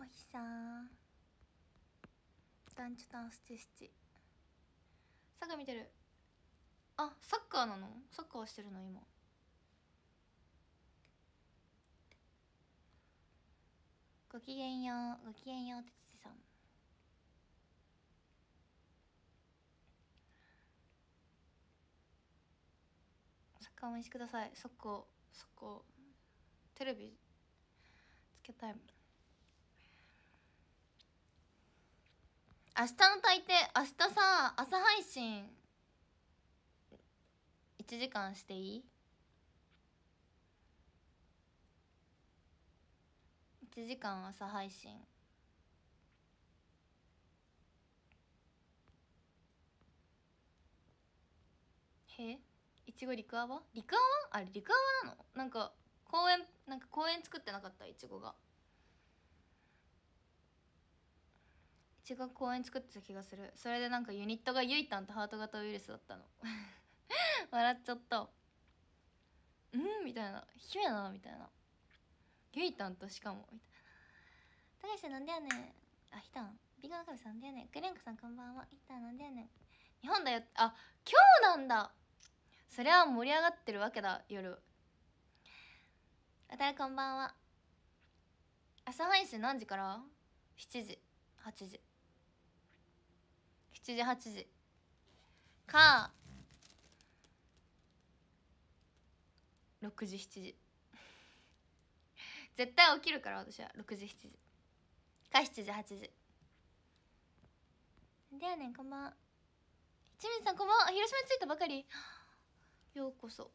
おひさん団地タンステサッカー見てるあサッカーなのサッカーしてるの今ごきげんようごきげんようてつさんサッカーお援しくださいサッカーサッカーテレビつけたいもん明日の大抵明日さ朝配信1時間していい ?1 時間朝配信へえいちごリクアワリクアワあれリクアワなのなんか公園なんか公園作ってなかったいちごが。違う公演作ってた気がするそれでなんかユニットがゆいたんとハート型ウイルスだったの 笑っちゃったうんみたいな姫なみたいなゆいたんとしかもみたいな「高橋なんだよねあひたんビガンカブさんだよねグレンコさんこんばんはひたんなんだよね日本だよあ今日なんだそれは盛り上がってるわけだ夜あたこんばんは朝配信何時から ?7 時8時7時8時か6時7時絶対起きるから私は6時7時か7時8時でやねんこんばん一味さんこんばんは広島に着いたばかりようこそ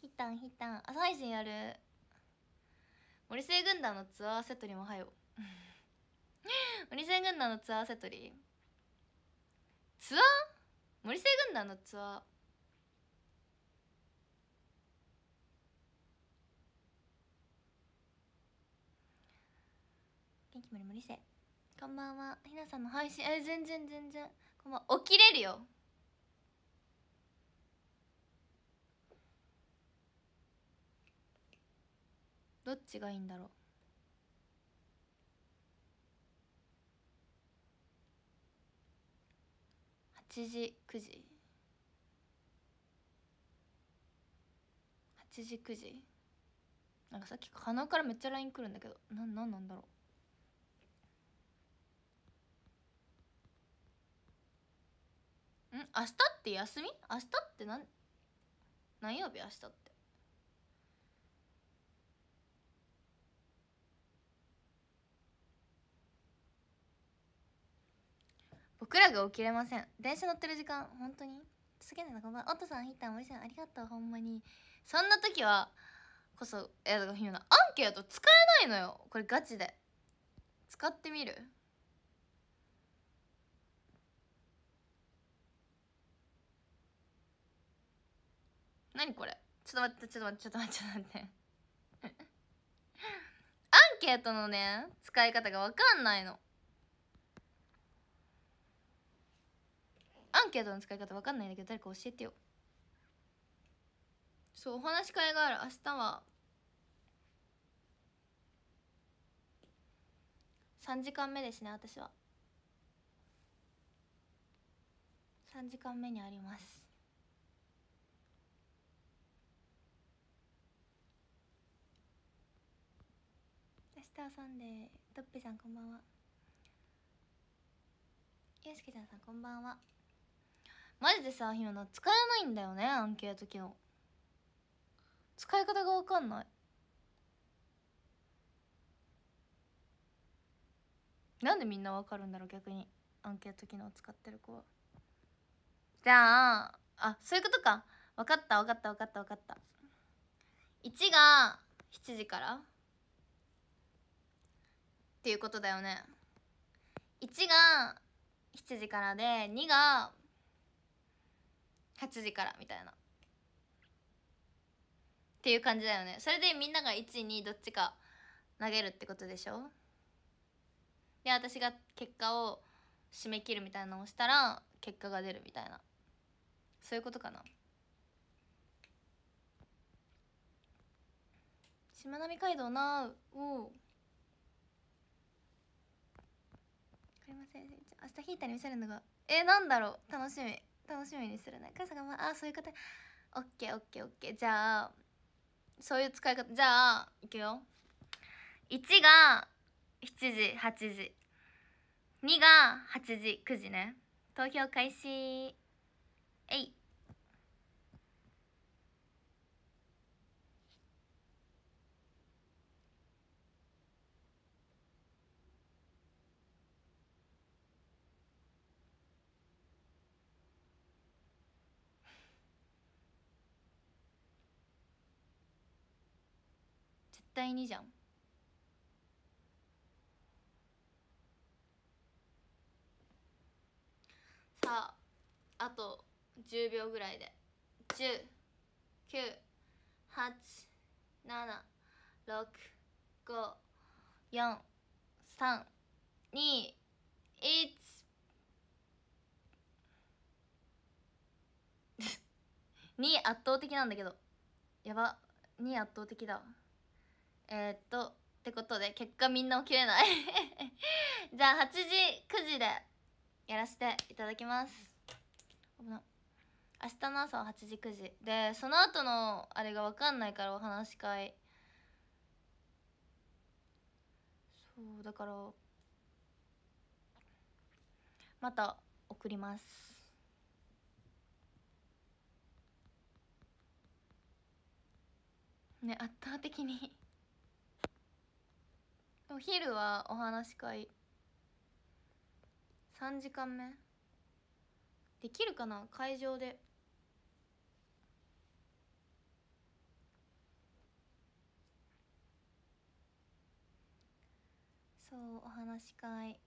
ひたんひたん朝配信やる森星軍団のツアーセトリもはよ 森星軍団のツアーセトリツアー森末軍団のツアー元気森森瀬こんばんはひなさんの配信え全然全然こんばんは起きれるよどっちがいいんだろう8時9時8時9時なんかさっき鼻からめっちゃ LINE 来るんだけどななんなんだろうん明日って休み明日って何何曜日明日って僕らが起きれません電車乗ってる時間本当にすげえなこんばんはおとさんひったんおいしんありがとうほんまにそんな時はこそいやだからアンケート使えないのよこれガチで使ってみるなにこれちょっと待ってちょっと待ってちょっと待ってちょっと待ってアンケートのね使い方が分かんないのアンケートの使い方わかんないんだけど誰か教えてよそうお話し会がある明日は3時間目ですね私は3時間目にあります明日はサントッペさんこんばんはゆスすちゃんさんこんばんはマジでさひな使えないんだよねアンケート機能使い方が分かんないなんでみんな分かるんだろう逆にアンケート機能使ってる子はじゃああそういうことか分かった分かった分かった分かった1が7時からっていうことだよね1が7時からで2が8時からみたいなっていう感じだよねそれでみんなが12どっちか投げるってことでしょで私が結果を締め切るみたいなのをしたら結果が出るみたいなそういうことかなしまなみ海道なおうかりません明日ヒータに見せるのがえなんだろう楽しみ楽しみにするね。かさがまあ、あ、そういう方。オッケーオッケーオッケー。じゃあ、そういう使い方。じゃあ、いくよ。1が7時、8時。2が8時、9時ね。投票開始。えい。対にじゃんさああと10秒ぐらいで10987654321 2 圧倒的なんだけどやば2圧倒的だえー、っと、ってことで、結果みんな起きれない じゃあ、8時、9時で、やらせていただきます。危な。明日の朝は8時、9時。で、その後の、あれがわかんないから、お話し会。そう、だから、また送ります。ね圧倒的にお昼はお話し会3時間目できるかな会場でそうお話し会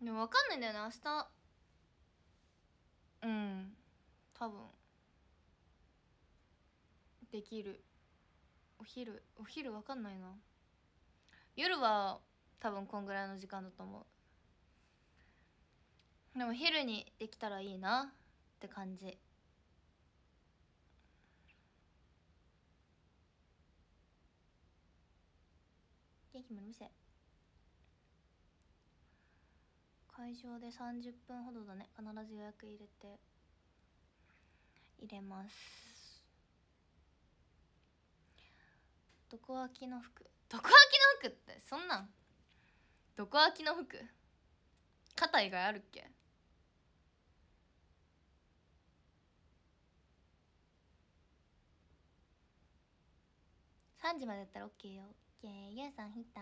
でも分かんないんだよね明日うん多分。できるお昼お昼わかんないな夜は多分こんぐらいの時間だと思うでも昼にできたらいいなって感じ元気もせ会場で30分ほどだね必ず予約入れて入れますどこ空きの服どこ空きの服ってそんなんどこ空きの服肩以外あるっけ3時までやったら OK よ OK ゆうさんッいた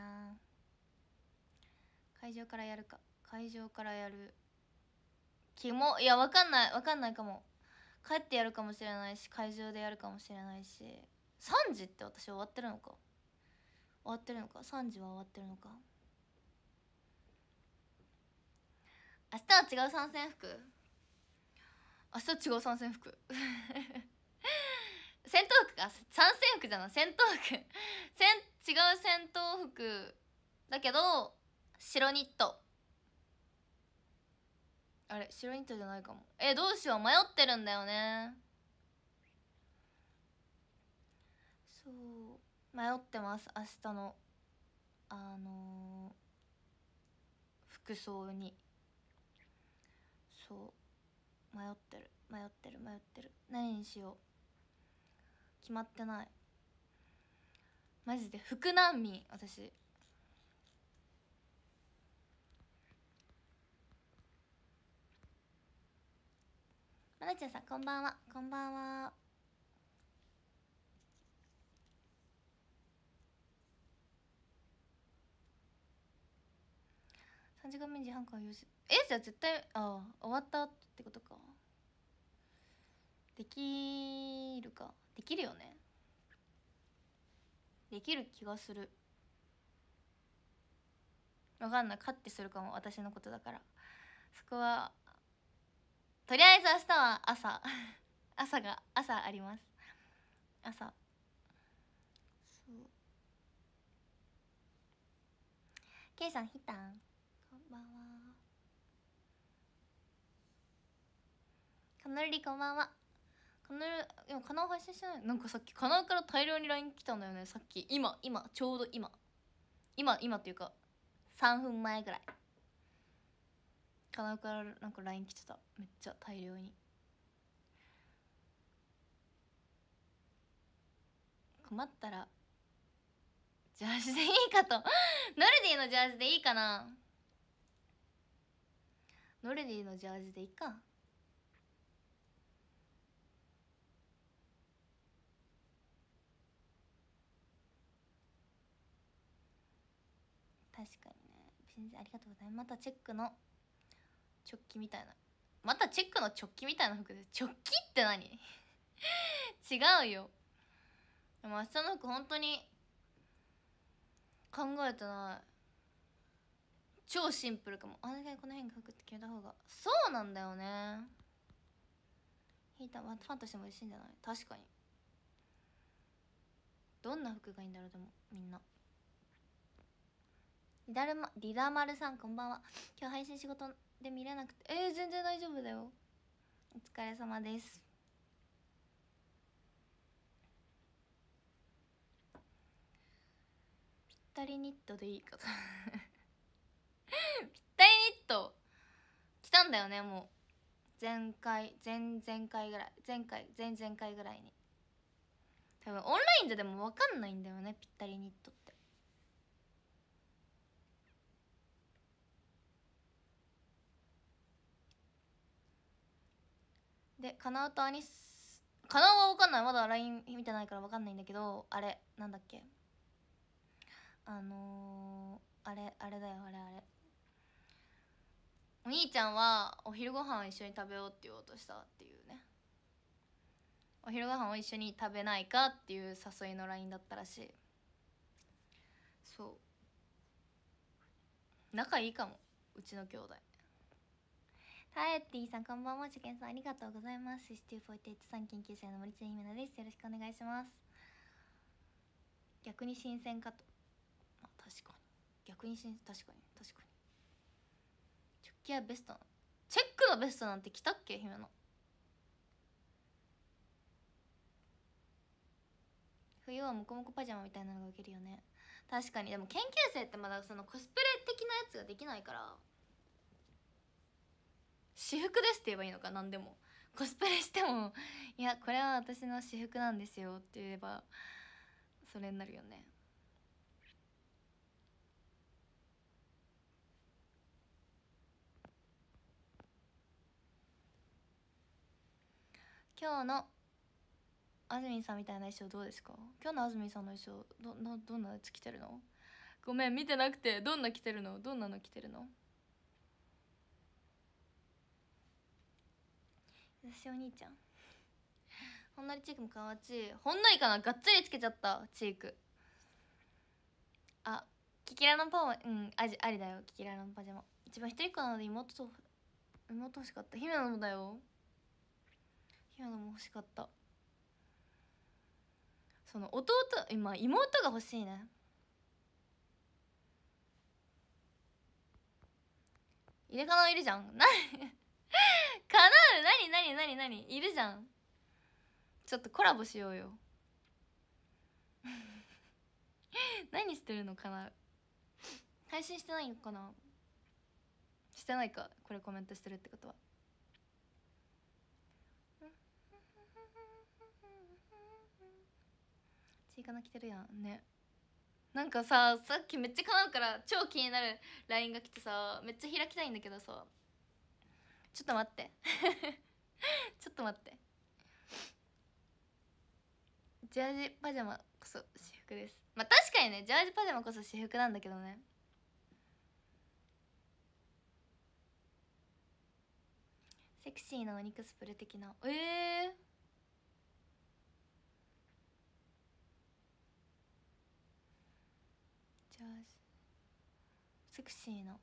会場からやるか会場からやるキモいやわかんないわかんないかも帰ってやるかもしれないし会場でやるかもしれないし3時って私終わってるのか終わってるのか3時は終わってるのか明日は違う参戦服明日違う参戦服 戦闘服か参戦服じゃない戦闘服戦違う戦闘服だけど白ニットあれ白ニットじゃないかもえどうしよう迷ってるんだよねそう迷ってます明日のあのー、服装にそう迷ってる迷ってる迷ってる何にしよう決まってないマジで服難民私まなちゃんさんこんばんはこんばんは3時間目に時半から4時えじゃあ絶対ああ終わったってことかできるかできるよねできる気がする分かんない勝ってするかも私のことだからそこはとりあえず明日は朝 朝が朝あります朝そうケイさんヒタンかのりこんばんはカのル今かカナオ配信してないなんかさっきカナオから大量に LINE 来たんだよねさっき今今ちょうど今今今っていうか3分前ぐらいカナオからなんか LINE 来てためっちゃ大量に困ったらジャージでいいかとノルディのジャージでいいかなノルディのジャージでいいか確かにね先生ありがとうございますまたチェックの直帰みたいなまたチェックの直帰みたいな服です直帰って何 違うよでも明日の服本当に考えてない超シンプルかもお願いこの辺が服って決めた方がそうなんだよね引いたファンとしても嬉しいんじゃない確かにどんな服がいいんだろうでもみんなリダルマリダマルさんこんばんは今日配信仕事で見れなくてえー、全然大丈夫だよお疲れ様ですぴったりニットでいいかと ぴったりニット来たんだよねもう前回前々回ぐらい前回前々回ぐらいに多分オンラインじゃでも分かんないんだよねぴったりニットってでかなうとアニスかなうはわかんないまだ LINE 見てないからわかんないんだけどあれなんだっけあのー、あれあれだよあれあれお兄ちゃんはお昼ご飯一緒に食べようって言おうとしたっていうねお昼ご飯を一緒に食べないかっていう誘いの LINE だったらしいそう仲いいかもうちの兄弟ハエティさんこんばんは受験さんありがとうございますシスティフォイテイチさん研究生の森千姫奈ですよろしくお願いします逆に新鮮かとあ確かに逆に新確かに確かにチョッキはベストチェックのベストなんて来たっけ姫の冬はモコモコパジャマみたいなのがウケるよね確かにでも研究生ってまだそのコスプレ的なやつができないから私服ですって言えばいいのか何でもコスプレしても「いやこれは私の私服なんですよ」って言えばそれになるよね今日の安住さんみたいな衣装どうですか今日の安住さんの衣装どどどんなやつ着てるのごめん見てなくてどんな着てるのどんなの着てるの私お兄ちゃんほんのりチークもかわちいほんのりかながっつりつけちゃったチークあキキラのパンはうんあありだよキキラのパジャマ一番一人っ子なので妹と妹欲しかった姫野もだよ姫野も欲しかったその弟今妹が欲しいね入れかないるじゃん何 叶う何何何何いるじゃんちょっとコラボしようよ 何してるのかな配信してないのかなしてないかこれコメントしてるってことはちいかな来てるやんねなんかささっきめっちゃ叶うから超気になる LINE が来てさめっちゃ開きたいんだけどさちょっと待って ちょっと待ってジャージパジャマこそ私服ですまあ確かにねジャージパジャマこそ私服なんだけどねセクシーなお肉スプレ的なええーセクシーな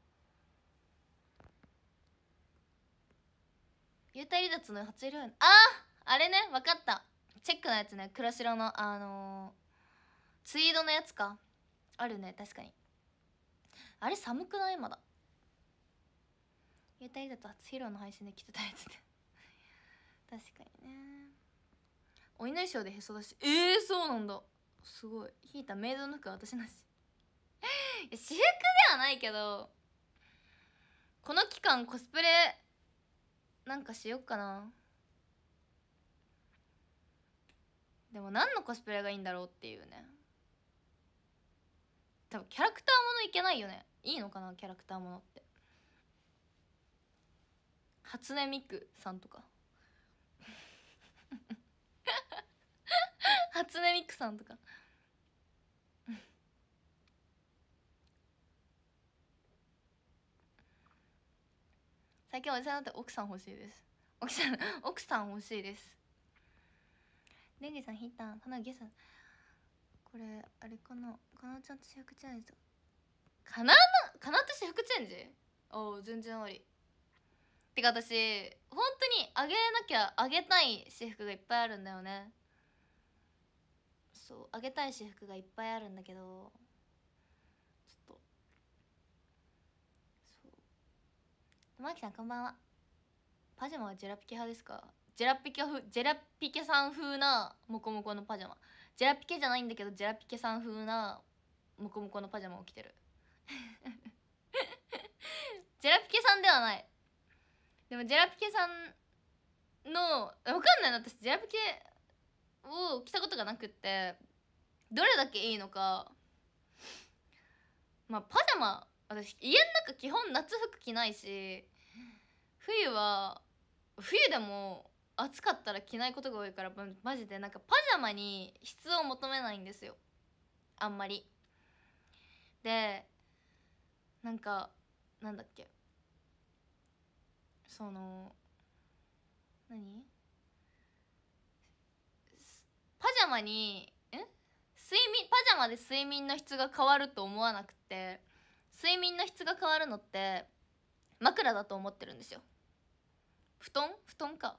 幽体離脱の初色あああれね分かったチェックのやつね黒白のあのー、ツイードのやつかあるね確かにあれ寒くないまだ幽体離脱初披露の配信で着てたやつで 確かにねお稲荷賞でへそ出しええー、そうなんだすごい引いたメイドの服は私なし 私服ではないけどこの期間コスプレなんかしよっかなでも何のコスプレがいいんだろうっていうね多分キャラクターものいけないよねいいのかなキャラクターものって初音ミクさんとか 初音ミクさんとか最近お世なって奥さん欲しいです奥さん奥さん欲しいですネギさんヒッター花毛さんこれあれかなかなちゃんと私服チェンジとかなかなと私服チェンジおお全然ありてか私本当にあげなきゃあげたい私服がいっぱいあるんだよねそうあげたい私服がいっぱいあるんだけどマキさんこんばんはパジャマはジェラピケ派ですかジェラピケ風ジェラピケさん風なモコモコのパジャマジェラピケじゃないんだけどジェラピケさん風なモコモコのパジャマを着てる ジェラピケさんではないでもジェラピケさんのわかんない私ジェラピケを着たことがなくってどれだけいいのかまあパジャマ私家の中基本夏服着ないし冬は冬でも暑かったら着ないことが多いからマジでなんかパジャマに質を求めないんですよあんまりでなんかなんだっけその何パジャマにえ睡眠パジャマで睡眠の質が変わると思わなくて睡眠の質が変わるのって枕だと思ってるんですよ布団布団か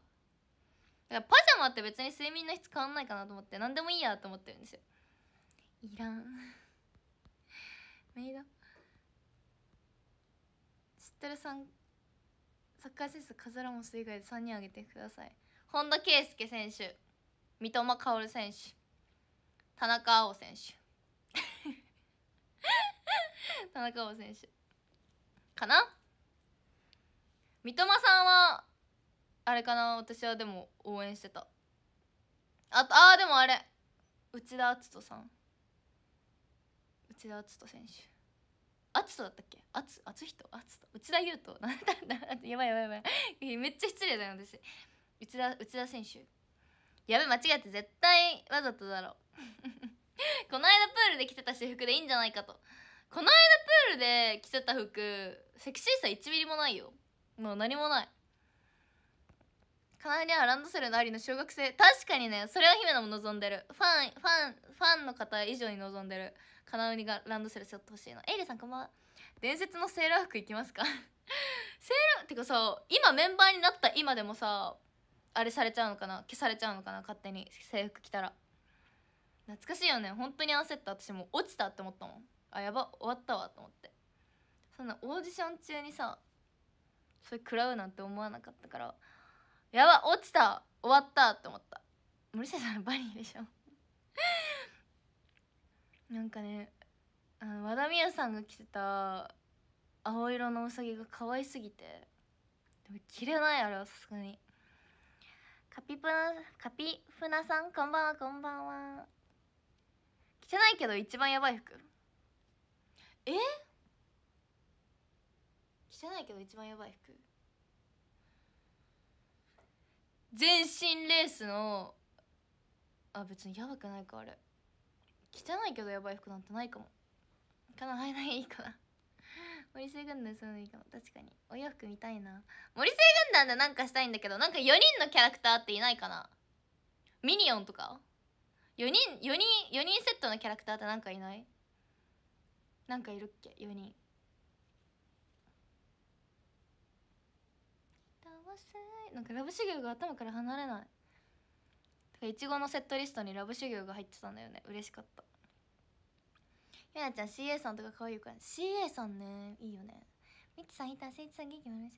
だからパジャマって別に睡眠の質変わんないかなと思って何でもいいやと思ってるんですよいらんメイド知ってるさんサッカー選手カズラモス以外で3人挙げてください本田圭佑選手三笘薫選手田中碧選手 田中碧選手かな三笘さんはあれかな私はでも応援してたあとああでもあれ内田篤人さん内田篤人選手篤人だったっけ篤人篤人内田優斗 なんだやばいやばいやばいめっちゃ失礼だよ私内田内田選手やべ間違えて絶対わざとだろう この間プールで着てた私服でいいんじゃないかとこの間プールで着てた服セクシーさ1ミリもないよもう何もないカナりはランドセルのありの小学生確かにねそれは姫野も望んでるファンファンファンの方以上に望んでるかなウがランドセル背負ってほしいのエイリさんこんばんは伝説のセーラー服行きますか セーラーってかさ今メンバーになった今でもさあれされちゃうのかな消されちゃうのかな勝手に制服着たら懐かしいよね本当に焦った私も落ちたって思ったもんあやば終わったわと思ってそんなオーディション中にさそれ食らうなんて思わなかったからやば落ちた終わったって思った森下さんバニーでしょ なんかねあの和田美桜さんが着てた青色のウサギが可愛すぎてでも着れないあれはさすがにカピプナカピフナさんこんばんはこんばんは着てないけど一番やばい服え着てないけど一番やばい服全身レースのあ別にやばくないかあれ着てないけどやばい服なんてないかもかな入らないいいかな 森末軍団そういうのいいかも確かにお洋服見たいな森末軍団でなんかしたいんだけどなんか4人のキャラクターっていないかなミニオンとか4人4人4人セットのキャラクターってなんかいないなんかいるっけ4人なんかラブ修行が頭から離れないいちごのセットリストにラブ修行が入ってたんだよね嬉しかったゆなちゃん CA さんとか可愛いから CA さんねいいよねみちさんいたせいちさん元気もらし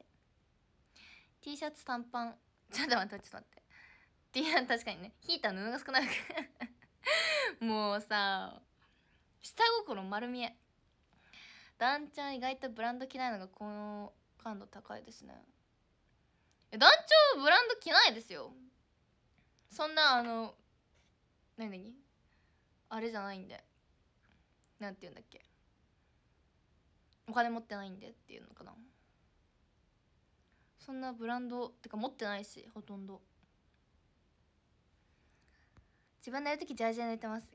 T シャツ短パンちょっと待ってちょっと待って T 確かにねヒーター布が少ない もうさ下心丸見えダンちゃん意外とブランド着ないのがこの感度高いですね団長ブランド着ないですよそんなあの何何あれじゃないんでなんて言うんだっけお金持ってないんでっていうのかなそんなブランドってか持ってないしほとんど自分寝やる時ジャージで寝てます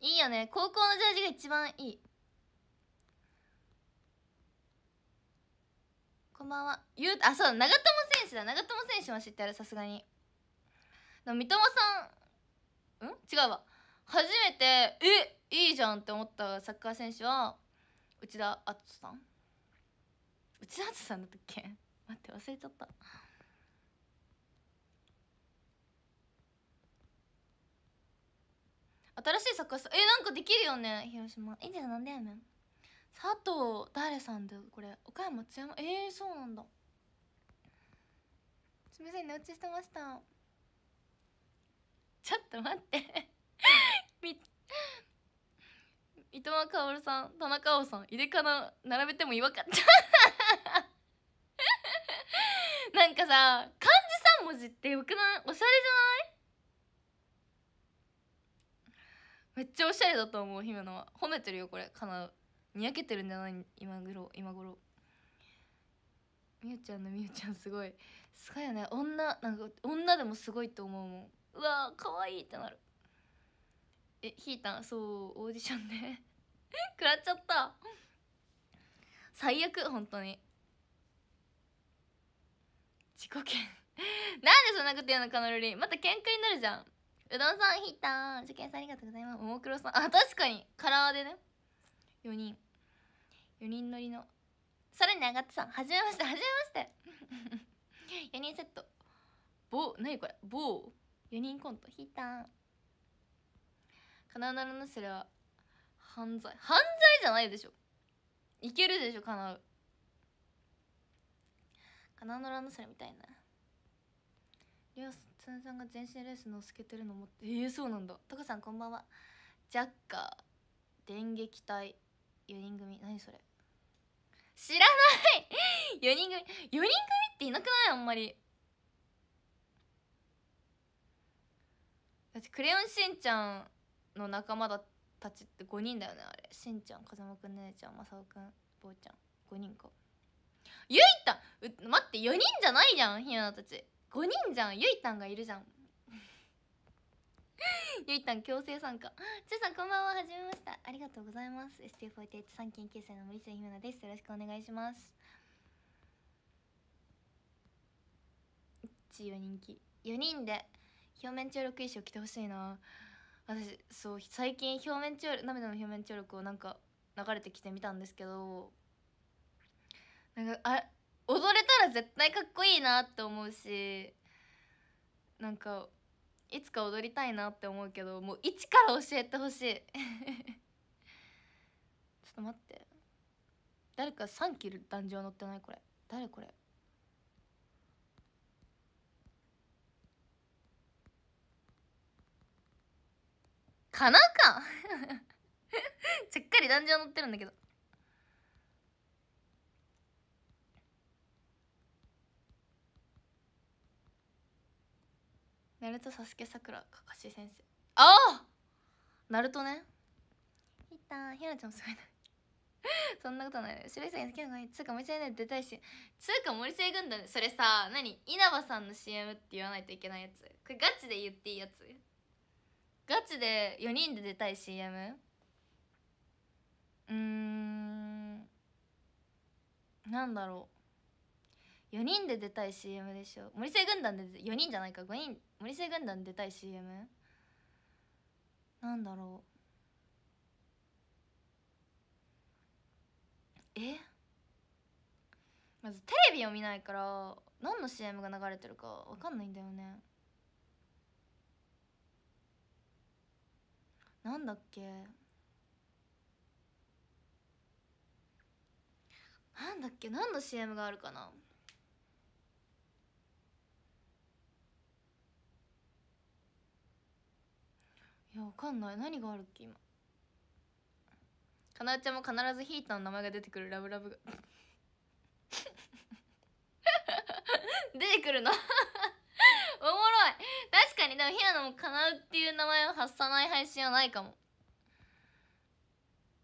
いいよね高校のジャージが一番いいこんばんはゆうあそう長友選手だ長友選手も知ってるさすがに三笘さんん違うわ初めてえいいじゃんって思ったサッカー選手は内田篤人さん内田篤人さんだったっけ待って忘れちゃった新しい作家さんえなんかできるよね広島いいじゃなんだよね佐藤誰さんだよこれ岡山津山えー、そうなんだすみません寝落ちしてましたちょっと待って 三藤薫さん田中碧さん井出かな並べても違和感 なんかさ漢字3文字ってよくないおしゃれじゃないめっちゃおしゃれだと思う姫野は褒めてるよこれかなにやけてるんじゃない今頃今頃みゆちゃんのみゆちゃんすごいすごいよね女なんか女でもすごいと思うもんうわーかわいいってなるえひーたんそうオーディションで 食らっちゃった最悪本当に自己嫌 なんでそんなこと言うのカノルリまた喧嘩になるじゃんうどんさんヒッター受験さんありがとうございますももクロさんあ確かにカラーでね4人4人乗りのさらに上がってさんはじめましてはじめまして4 人セット棒何これ棒4人コントヒーターカナダのらぬそれは犯罪犯罪じゃないでしょいけるでしょカナウカナのランドセルみたいなりょうすつんさんが全身レースの透けてるのもええー、そうなんだタカさんこんばんはジャッカー電撃隊4人組何それ知らない4人組4人組っていなくないあんまりだって「クレヨンしんちゃん」の仲間だたちって5人だよねあれしんちゃん風間くん姉ちゃんまさおくん坊ちゃん5人かゆいた待って4人じゃないじゃんひなたち5人じゃんゆいたんがいるじゃん ゆいたん強制参加ちゅさんこんばんははじめましたありがとうございます ST483 研究生の森末姫奈ですよろしくお願いしますち4人気4人で表面張力衣装着てほしいな私そう最近表面張力涙の表面張力をなんか流れてきてみたんですけどなんかあ踊れたら絶対かっこいいなって思うしなんかいつか踊りたいなって思うけどもう一から教えてほしい ちょっと待って誰か3キル壇上乗ってないこれ誰これかなか ちっかり壇上乗ってるんだけどナルトサスケさくらかかし先生ああナルトねいったひらちゃんすごいな そんなことない白石さん好きなのつうか森生軍出たいしつうか森生軍団それさ何稲葉さんの CM って言わないといけないやつこれガチで言っていいやつガチで4人で出たい CM うーんなんだろう4人で出たい CM でしょ森末軍団で4人じゃないか5人森末軍団出たい CM なんだろうえまずテレビを見ないから何の CM が流れてるか分かんないんだよねなんだっけなんだっけ何の CM があるかなやわかんない何があるっけ今かなうちゃんも必ずヒーターの名前が出てくるラブラブが 出てくるの おもろい確かにでも平野もかなうっていう名前を発さない配信はないかも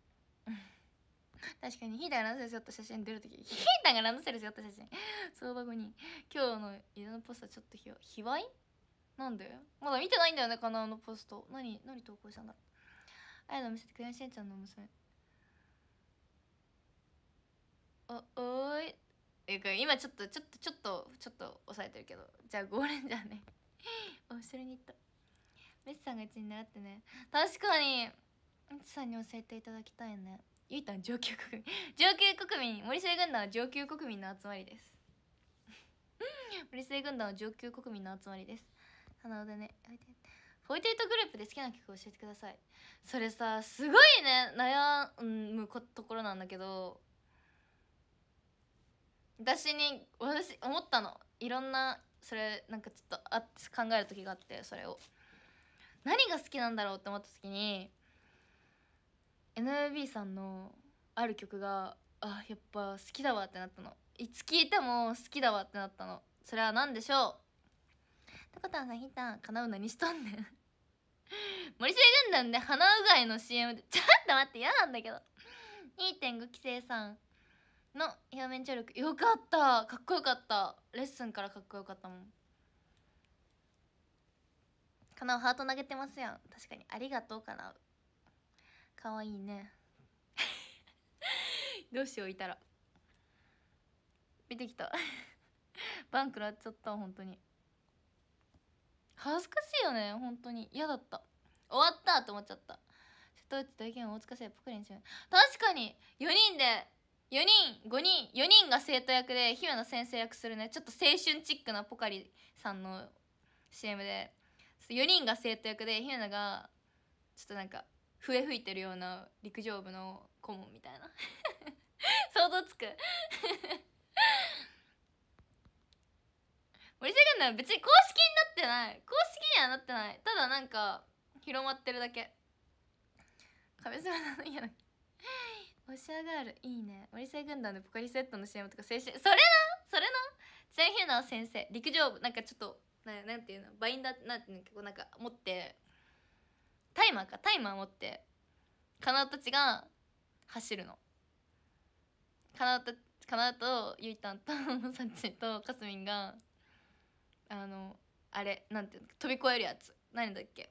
確かにヒーターがランドセル背負った写真出るときヒーターがランドセル背負った写真相場後に今日の家のポスターちょっとひわひわいなんでまだ見てないんだよねかなのポスト何何投稿したんだあやの見せてくれしんちゃんの娘おおーいえ今ちょっとちょっとちょっとちょっと抑えてるけどじゃあゴーレンジャーね お後ろに行ったメッツさんがうちに習ってね確かにメッツさんに教えていただきたいねゆいたん上級国民 上級国民森末軍団は上級国民の集まりです 森末軍団は上級国民の集まりです鼻でね48グループで好きな曲教えてくださいそれさすごいね悩むところなんだけど私に私思ったのいろんなそれなんかちょっとあ考える時があってそれを何が好きなんだろうって思った時に NMB さんのある曲があやっぱ好きだわってなったのいつ聴いても好きだわってなったのそれは何でしょうタコタンさんひたんかなう何しとんねん森末軍団で鼻うがいの CM でちょっと待って嫌なんだけど2.5期生さんの表面張力よかったかっこよかったレッスンからかっこよかったもんかなうハート投げてますやん確かにありがとうかなうかわいいねどうしよういたら見てきたバンクらっちゃった本当に恥ずかしいよね本当に嫌だった終わったと思っちゃった瀬戸内と意見を大塚生パくりにしよう確かに4人で4人5人4人が生徒役で姫野先生役するねちょっと青春チックなポカリさんの CM で4人が生徒役で姫野がちょっとなんか笛吹いてるような陸上部の顧問みたいな 想像つく盛り下がん別に公式になってない公式にはなってないただなんか広まってるだけ亀島さんのやなおしゃがールいいね森生軍団のポカリセットの CM とか青春それなそれなちなみにな、先生陸上部なんかちょっとななんていうのバインダーなんていうの結構なんか持ってタイマーかタイマー持ってカナオたちが走るのカナオとゆいたんとさっちとかすみんがあのあれなんていうの飛び越えるやつ何だっけ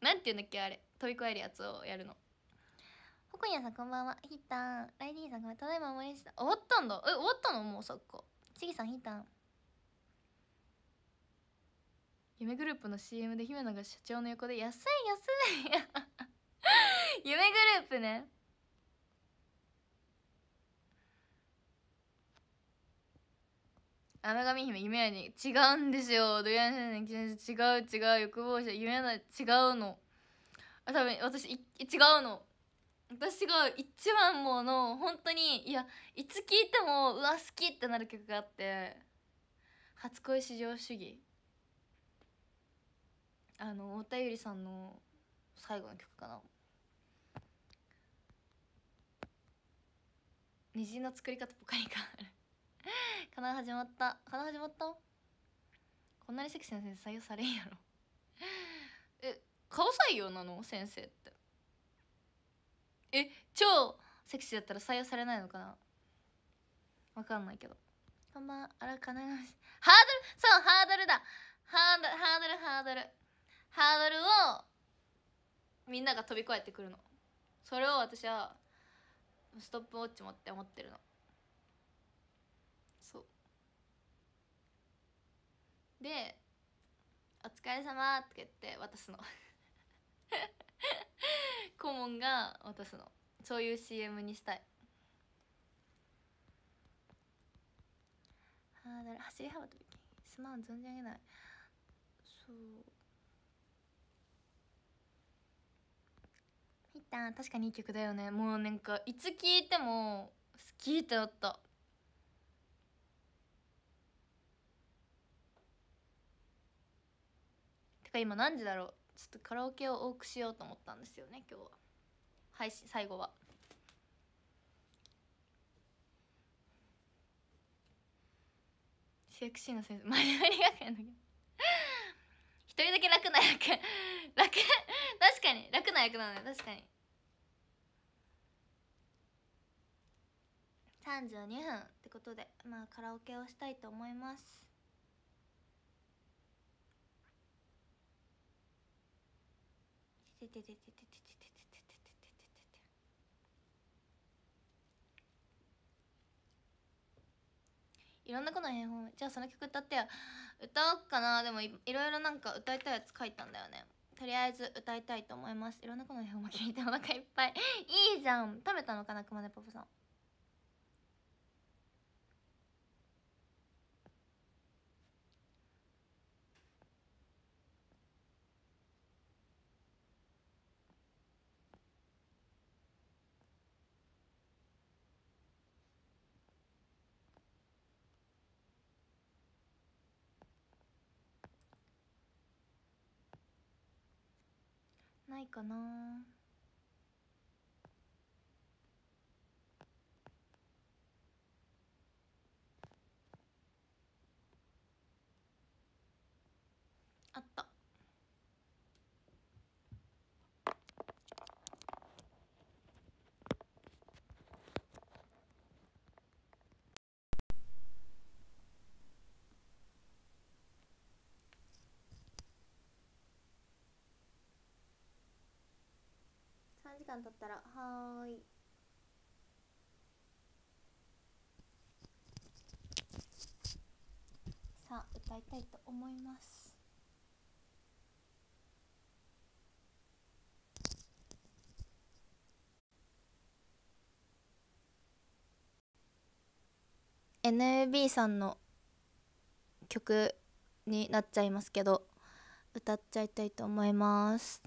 なんていうんだっけあれ飛び越えるやつをやるのほこにゃさんこんばんはヒッタンライディーさんただいま終わりした終わったんだえ終わったのもうそっかちぎさんヒッタン夢グループの CM で姫野が社長の横で「安い安い 夢グループね神姫夢やに違うんですよドリアン先生違う違う欲望者夢な違うのあ多分私い違うの私が一番もうの本当にいやいつ聴いてもうわ好きってなる曲があって「初恋至上主義」あの太田優里さんの最後の曲かな虹の作り方ポカリかか な始まったかな始まったこんなに関先生採用されんやろ え顔採用なの先生ってえ超セクシーだったら採用されないのかなわかんないけどあんまんあらかなハードルそうハードルだハードルハードルハードルハードルをみんなが飛び越えてくるのそれを私はストップウォッチ持って思ってるので「お疲れ様って言って渡すの 顧問が渡すのそういう CM にしたいあだれ走り幅跳びすまん存じ上げないそうフっッタ確かにいい曲だよねもうなんかいつ聴いても好きってなったか今何時だろうちょっとカラオケを多くしようと思ったんですよね今日は配信最後は市役士の先生マリマリ学園の一人だけ楽な役楽確かに楽な役なのよ確かに32分ってことでまあカラオケをしたいと思いますてててててててててててててててていろんな子の変本じゃあその曲歌ってよ歌おうかなでもいろいろなんか歌いたいやつ書いたんだよねとりあえず歌いたいと思いますいろんな子の絵本も聞いてお腹いっぱいいいじゃん食べたのかなまでパパさんないかなたんだったらはーいさあ歌いたいと思います「n a b さんの曲になっちゃいますけど歌っちゃいたいと思います。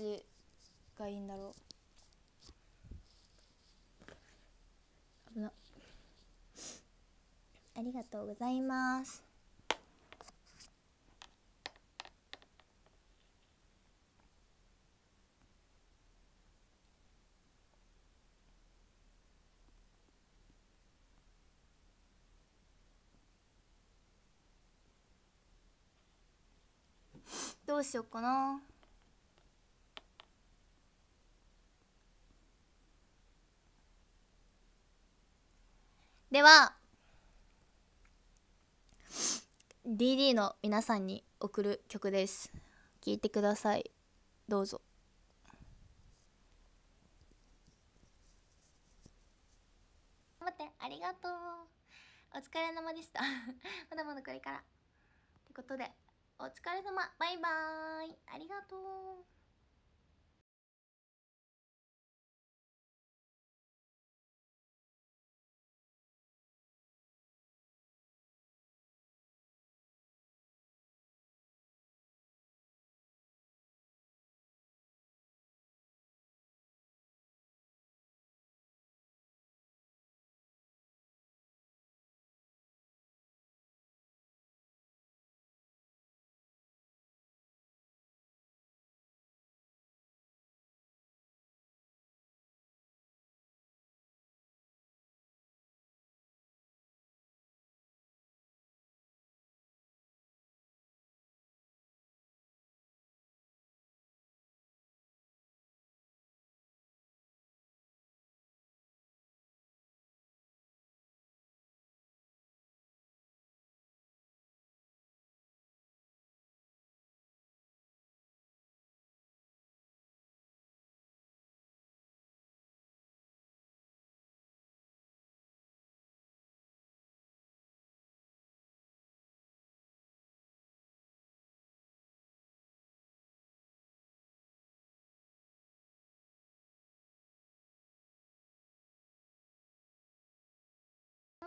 ちがいいんだろう危なありがとうございますどうしよっかなでは DD の皆さんに送る曲です聴いてくださいどうぞ待ってありがとうお疲れ様でした まだまだこれからってことでお疲れ様バイバーイありがとう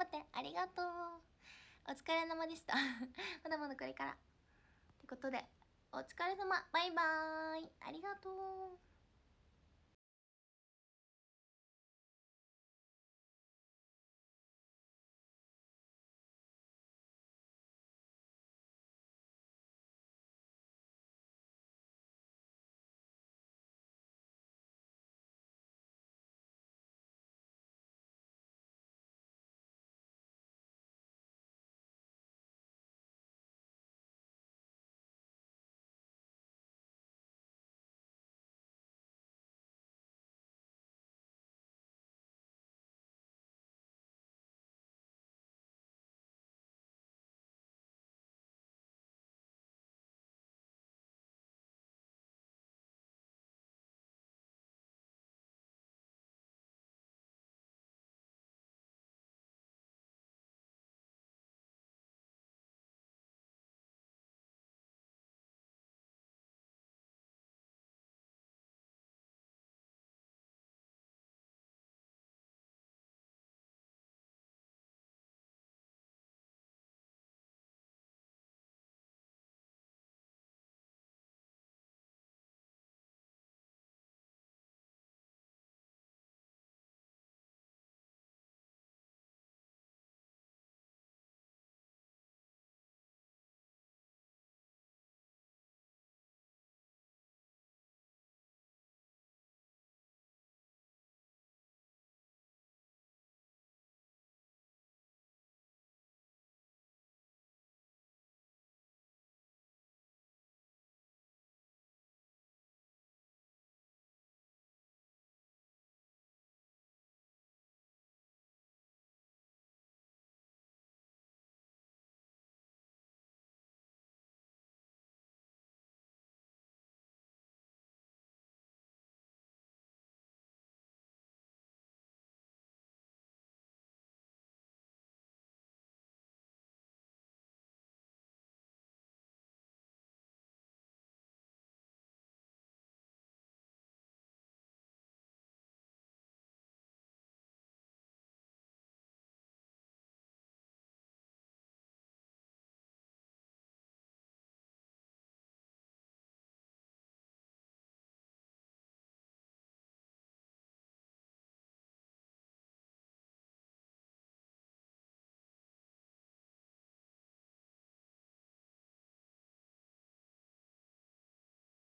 待ってありがとうお疲れ様でした まだまだこれからってことでお疲れ様バイバーイありがとう